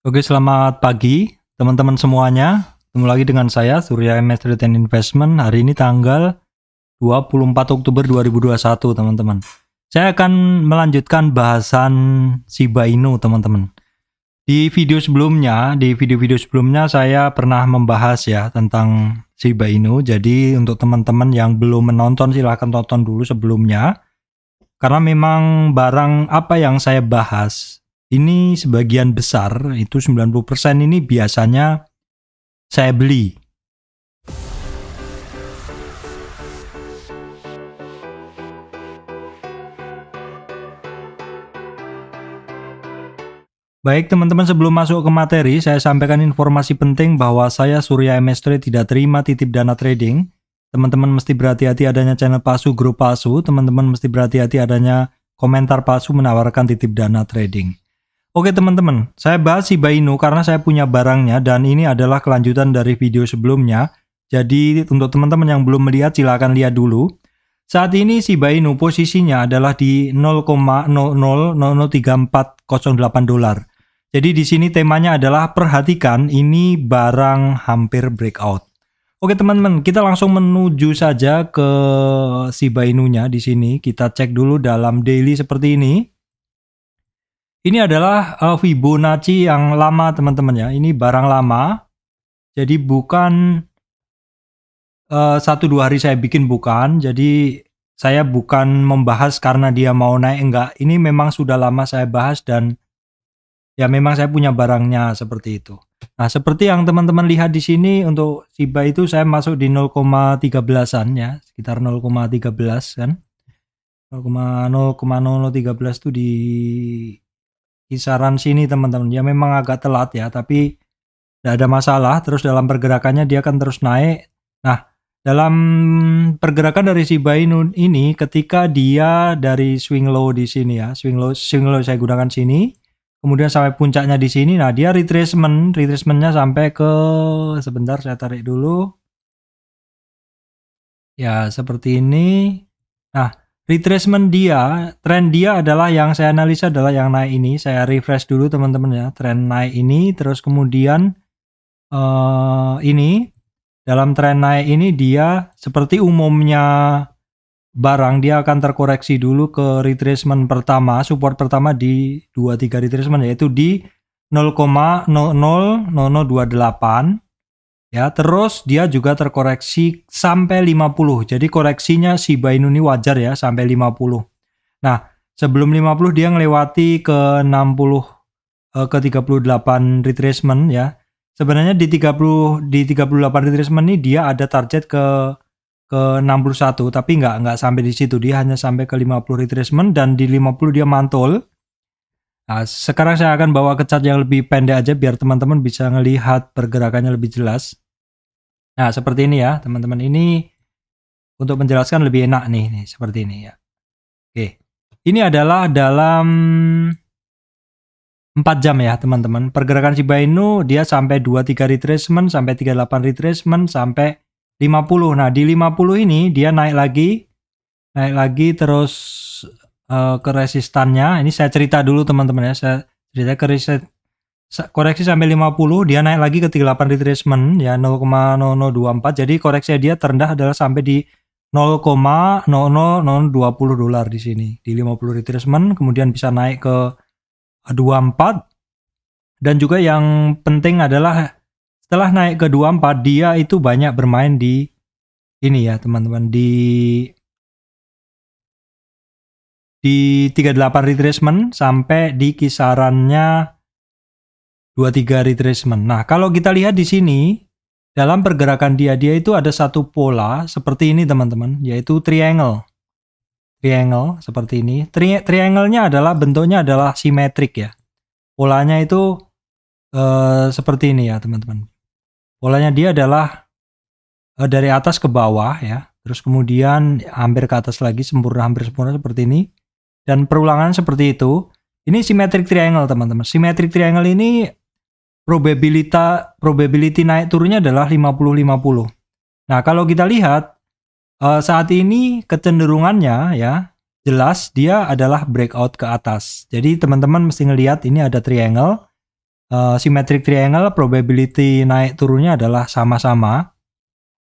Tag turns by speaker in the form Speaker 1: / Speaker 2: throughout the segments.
Speaker 1: Oke, selamat pagi teman-teman semuanya. Ketemu lagi dengan saya Surya MS Trade and Investment. Hari ini tanggal 24 Oktober 2021, teman-teman. Saya akan melanjutkan bahasan Shiba Inu, teman-teman. Di video sebelumnya, di video-video sebelumnya saya pernah membahas ya tentang Shiba Inu. Jadi untuk teman-teman yang belum menonton silahkan tonton dulu sebelumnya. Karena memang barang apa yang saya bahas ini sebagian besar itu 90% ini biasanya saya beli. Baik teman-teman sebelum masuk ke materi saya sampaikan informasi penting bahwa saya Surya MS Trade tidak terima titip dana trading. Teman-teman mesti berhati-hati adanya channel palsu, grup palsu, teman-teman mesti berhati-hati adanya komentar palsu menawarkan titip dana trading. Oke teman-teman, saya bahas Shiba Inu karena saya punya barangnya dan ini adalah kelanjutan dari video sebelumnya. Jadi untuk teman-teman yang belum melihat silahkan lihat dulu. Saat ini Shiba Inu posisinya adalah di 0,003408 dolar. Jadi di sini temanya adalah perhatikan ini barang hampir breakout. Oke teman-teman, kita langsung menuju saja ke Shiba inu di sini. Kita cek dulu dalam daily seperti ini. Ini adalah uh, Fibonacci yang lama teman-teman ya. Ini barang lama. Jadi bukan eh, satu uh, dua hari saya bikin bukan. Jadi saya bukan membahas karena dia mau naik enggak. Ini memang sudah lama saya bahas dan ya memang saya punya barangnya seperti itu. Nah, seperti yang teman-teman lihat di sini untuk Shiba itu saya masuk di 0,13-an ya, sekitar 0,13 kan. 0,0013 itu di kisaran sini teman-teman dia memang agak telat ya tapi tidak ada masalah terus dalam pergerakannya dia akan terus naik nah dalam pergerakan dari si buy ini ketika dia dari swing low di sini ya swing low swing low saya gunakan sini kemudian sampai puncaknya di sini nah dia retracement retracementnya sampai ke sebentar saya tarik dulu ya seperti ini nah retracement dia, trend dia adalah yang saya analisa adalah yang naik ini. Saya refresh dulu teman-teman ya, trend naik ini terus kemudian uh, ini dalam tren naik ini dia seperti umumnya barang dia akan terkoreksi dulu ke retracement pertama, support pertama di 23 retracement yaitu di 0,00028 Ya, terus dia juga terkoreksi sampai 50. Jadi koreksinya si Bainu ini wajar ya sampai 50. Nah, sebelum 50 dia ngelewati ke 60 eh, ke 38 retracement ya. Sebenarnya di 30 di 38 retracement ini dia ada target ke ke 61 tapi nggak nggak sampai di situ dia hanya sampai ke 50 retracement dan di 50 dia mantul Nah, sekarang saya akan bawa ke cat yang lebih pendek aja biar teman-teman bisa melihat pergerakannya lebih jelas. Nah, seperti ini ya, teman-teman. Ini untuk menjelaskan lebih enak nih, nih seperti ini ya. Oke. Ini adalah dalam 4 jam ya, teman-teman. Pergerakan Shiba Inu dia sampai 23 retracement, sampai 38 retracement, sampai 50. Nah, di 50 ini dia naik lagi. Naik lagi terus uh, eh, keresistannya. Ini saya cerita dulu teman-teman ya. Saya cerita ke reset koreksi sampai 50 dia naik lagi ke 38 retracement ya 0,0024 jadi koreksi dia terendah adalah sampai di 0,0020 dolar di sini di 50 retracement kemudian bisa naik ke 24 dan juga yang penting adalah setelah naik ke 24 dia itu banyak bermain di ini ya teman-teman di di 38 retracement sampai di kisarannya 23 retracement. Nah, kalau kita lihat di sini dalam pergerakan dia dia itu ada satu pola seperti ini teman-teman, yaitu triangle. Triangle seperti ini. Tri triangle-nya adalah bentuknya adalah simetrik ya. Polanya itu eh, seperti ini ya, teman-teman. Polanya dia adalah eh, dari atas ke bawah ya. Terus kemudian hampir ke atas lagi sempurna hampir sempurna seperti ini dan perulangan seperti itu. Ini symmetric triangle teman-teman. Symmetric triangle ini probabilita probability naik turunnya adalah 50-50. Nah, kalau kita lihat eh, saat ini kecenderungannya ya jelas dia adalah breakout ke atas. Jadi teman-teman mesti ngelihat ini ada triangle eh, symmetric triangle probability naik turunnya adalah sama-sama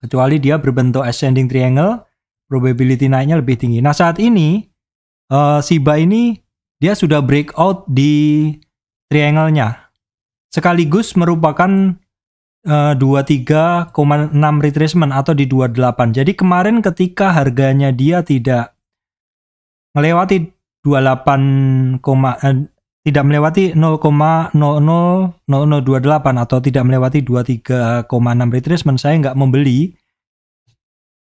Speaker 1: kecuali dia berbentuk ascending triangle probability naiknya lebih tinggi. Nah, saat ini uh, eh, Shiba ini dia sudah breakout di triangle-nya. Sekaligus merupakan uh, eh, 23,6 retracement atau di 28. Jadi kemarin ketika harganya dia tidak melewati 28, uh, eh, tidak melewati 0,00028 atau tidak melewati 23,6 retracement saya nggak membeli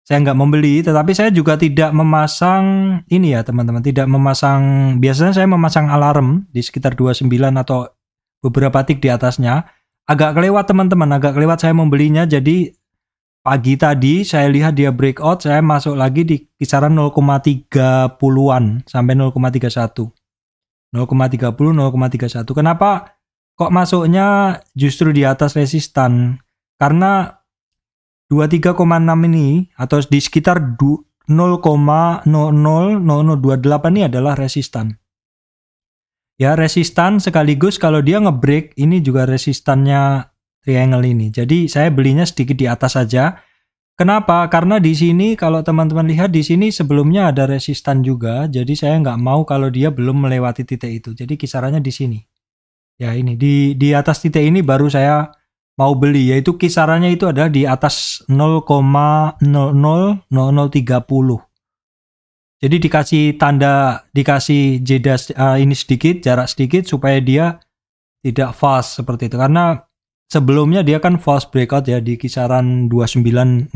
Speaker 1: saya nggak membeli, tetapi saya juga tidak memasang ini ya teman-teman, tidak memasang biasanya saya memasang alarm di sekitar 29 atau beberapa tik di atasnya. Agak kelewat teman-teman, agak kelewat saya membelinya jadi pagi tadi saya lihat dia breakout, saya masuk lagi di kisaran 0,30-an sampai 0,31. 0,30, 0,31. Kenapa kok masuknya justru di atas resistan? Karena 23,6 ini atau di sekitar 0,00028 ini adalah resistan. Ya, resistan sekaligus kalau dia ngebreak ini juga resistannya triangle ini. Jadi saya belinya sedikit di atas saja. Kenapa? Karena di sini kalau teman-teman lihat di sini sebelumnya ada resistan juga. Jadi saya nggak mau kalau dia belum melewati titik itu. Jadi kisarannya di sini. Ya ini di di atas titik ini baru saya mau beli yaitu kisarannya itu ada di atas 0,000030. Jadi dikasih tanda dikasih jeda uh, ini sedikit, jarak sedikit supaya dia tidak fast seperti itu karena sebelumnya dia kan fast breakout ya di kisaran 2960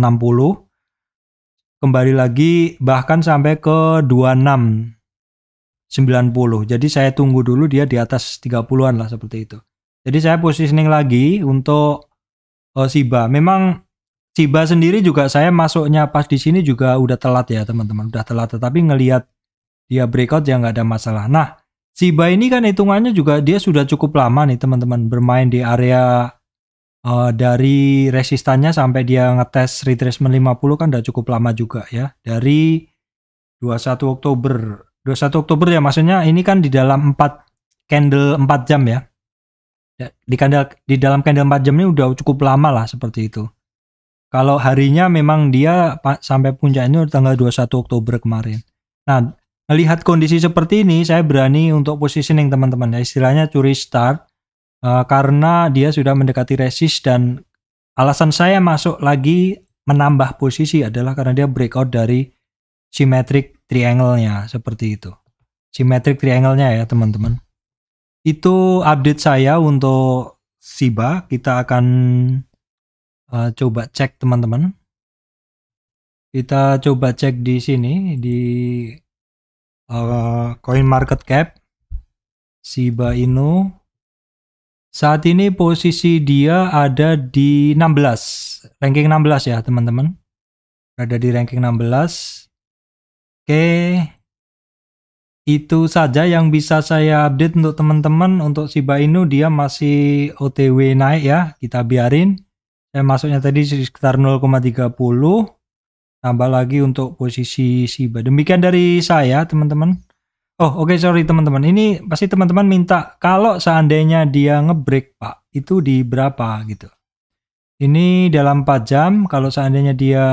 Speaker 1: kembali lagi bahkan sampai ke 2690. Jadi saya tunggu dulu dia di atas 30-an lah seperti itu. Jadi saya positioning lagi untuk uh, eh, Siba. Memang Siba sendiri juga saya masuknya pas di sini juga udah telat ya teman-teman, udah telat. Tetapi ngelihat dia breakout ya nggak ada masalah. Nah, Siba ini kan hitungannya juga dia sudah cukup lama nih teman-teman bermain di area uh, dari resistannya sampai dia ngetes retracement 50 kan udah cukup lama juga ya. Dari 21 Oktober. 21 Oktober ya maksudnya ini kan di dalam 4 candle 4 jam ya. Ya, di kandang di dalam kandang 4 jam ini udah cukup lama lah seperti itu. Kalau harinya memang dia sampai puncak puncaknya tanggal 21 Oktober kemarin. Nah, melihat kondisi seperti ini saya berani untuk positioning teman-teman ya istilahnya curi start uh, karena dia sudah mendekati resist dan alasan saya masuk lagi menambah posisi adalah karena dia breakout dari symmetric triangle-nya seperti itu. Symmetric triangle-nya ya teman-teman. Itu update saya untuk Siba. Kita akan uh, coba cek teman-teman. Kita coba cek di sini di uh, Coin Market Cap Siba Inu. Saat ini posisi dia ada di 16, ranking 16 ya, teman-teman. Ada di ranking 16. Oke. Itu saja yang bisa saya update untuk teman-teman. Untuk Shiba Inu dia masih OTW naik ya, kita biarin. Saya masuknya tadi sekitar 0,30. Tambah lagi untuk posisi Shiba. Demikian dari saya, teman-teman. Oh, oke okay, sorry teman-teman. Ini pasti teman-teman minta kalau seandainya dia ngebreak, Pak, itu di berapa gitu. Ini dalam 4 jam kalau seandainya dia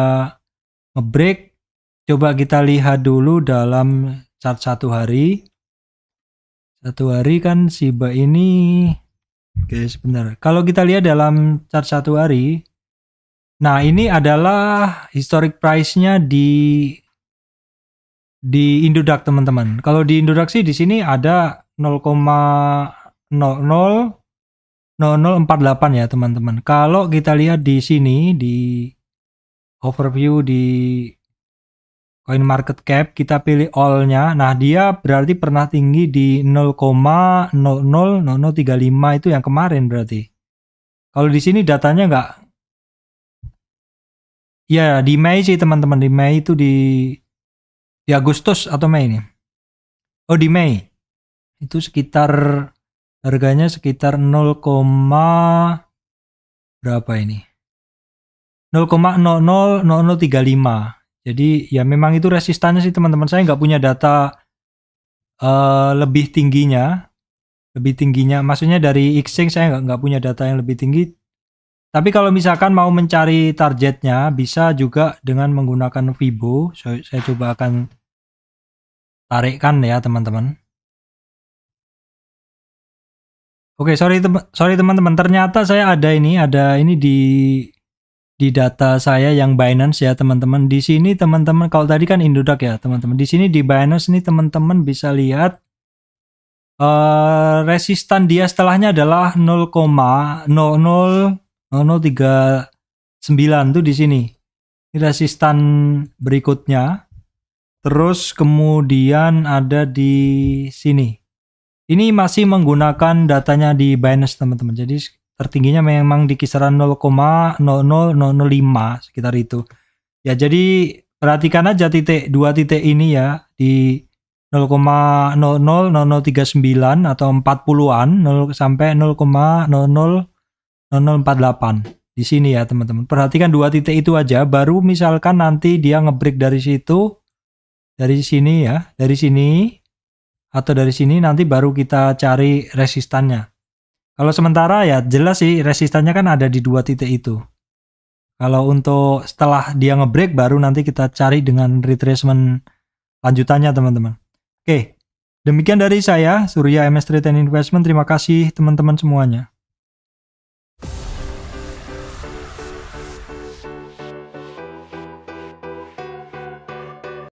Speaker 1: ngebreak coba kita lihat dulu dalam Chart satu hari satu hari kan Shiba ini oke okay, sebentar kalau kita lihat dalam chart satu hari nah ini adalah historic price-nya di di Indodax teman-teman kalau di Indodax sih di sini ada 0,00 0048 ya teman-teman. Kalau kita lihat di sini di overview di Coin market cap kita pilih all-nya. Nah, dia berarti pernah tinggi di 0,00035 itu yang kemarin berarti. Kalau di sini datanya nggak Ya, di Mei sih teman-teman, di Mei itu di di Agustus atau Mei ini. Oh, di Mei. Itu sekitar harganya sekitar 0, berapa ini? 0,00035 jadi ya memang itu resistannya sih teman-teman. Saya nggak punya data uh, lebih tingginya, lebih tingginya. Maksudnya dari exchange saya nggak nggak punya data yang lebih tinggi. Tapi kalau misalkan mau mencari targetnya, bisa juga dengan menggunakan Fibo. So, saya coba akan tarikkan ya teman-teman. Oke, sorry sorry teman-teman. Ternyata saya ada ini, ada ini di di data saya yang Binance ya teman-teman. Di sini teman-teman kalau tadi kan Indodax ya teman-teman. Di sini di Binance ini teman-teman bisa lihat uh, resistan dia setelahnya adalah 0,00039 eh, tuh di sini. Ini resistan berikutnya. Terus kemudian ada di sini. Ini masih menggunakan datanya di Binance teman-teman. Jadi tertingginya memang di kisaran 0,0005 sekitar itu. Ya jadi perhatikan aja titik dua titik ini ya di 0,00039 atau 40-an 0 sampai 0,00048 di sini ya teman-teman. Perhatikan dua titik itu aja baru misalkan nanti dia ngebreak dari situ dari sini ya, dari sini atau dari sini nanti baru kita cari resistannya. Kalau sementara ya jelas sih resistannya kan ada di dua titik itu. Kalau untuk setelah dia ngebreak baru nanti kita cari dengan retracement lanjutannya teman-teman. Oke, demikian dari saya Surya MS Trade and Investment. Terima kasih teman-teman semuanya.